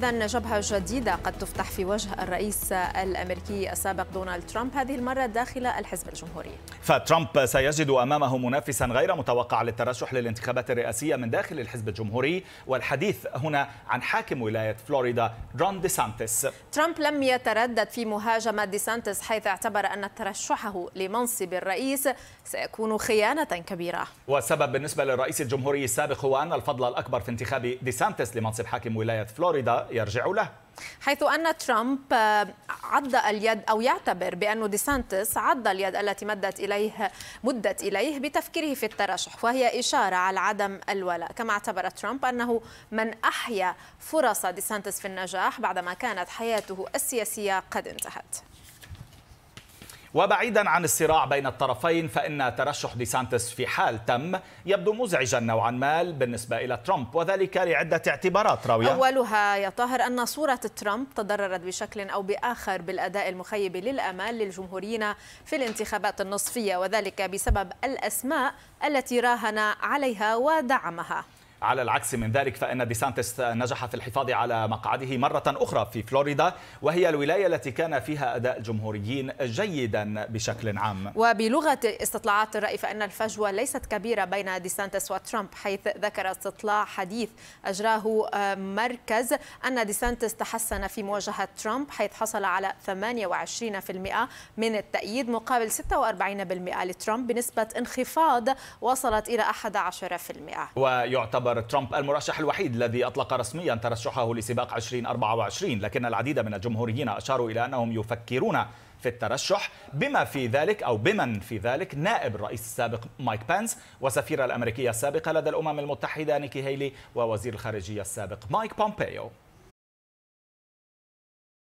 إذا جبهة جديدة قد تفتح في وجه الرئيس الأمريكي السابق دونالد ترامب هذه المرة داخل الحزب الجمهوري فترامب سيجد أمامه منافسا غير متوقع للترشح للانتخابات الرئاسية من داخل الحزب الجمهوري والحديث هنا عن حاكم ولاية فلوريدا رون دي سانتس ترامب لم يتردد في مهاجمة دي سانتس حيث اعتبر أن ترشحه لمنصب الرئيس سيكون خيانة كبيرة والسبب بالنسبة للرئيس الجمهوري السابق هو أن الفضل الأكبر في انتخاب دي سانتس لمنصب حاكم ولاية فلوريدا يرجع له حيث أن ترامب آه، عض اليد أو يعتبر بأن ديسانتس عض اليد التي مدت إليه مدت إليه بتفكيره في الترشح وهي إشارة على عدم الولاء كما اعتبر ترامب أنه من أحيا فرص ديسانتس في النجاح بعدما كانت حياته السياسية قد انتهت وبعيدا عن الصراع بين الطرفين فإن ترشح ديسانتس في حال تم يبدو مزعجا نوعا ما بالنسبة إلى ترامب وذلك لعدة اعتبارات راوية أولها يا طاهر أن صورة ترامب تضررت بشكل أو بآخر بالأداء المخيب للأمال للجمهوريين في الانتخابات النصفية وذلك بسبب الأسماء التي راهن عليها ودعمها على العكس من ذلك فإن ديسانتس نجح في الحفاظ على مقعده مرة أخرى في فلوريدا وهي الولاية التي كان فيها أداء الجمهوريين جيدا بشكل عام وبلغة استطلاعات الرأي فإن الفجوة ليست كبيرة بين ديسانتس وترامب حيث ذكر استطلاع حديث أجراه آه، مركز أن ديسانتس تحسن في مواجهة ترامب حيث حصل على 28% من التأييد مقابل 46% لترامب بنسبة انخفاض وصلت إلى 11% ويعتبر يعتبر ترامب المرشح الوحيد الذي أطلق رسميا ترشحه لسباق 2024 لكن العديد من الجمهوريين أشاروا إلى أنهم يفكرون في الترشح بما في ذلك أو بمن في ذلك نائب الرئيس السابق مايك بانس وسفيرة الأمريكية السابقة لدى الأمم المتحدة نيكي هيلي ووزير الخارجية السابق مايك بومبيو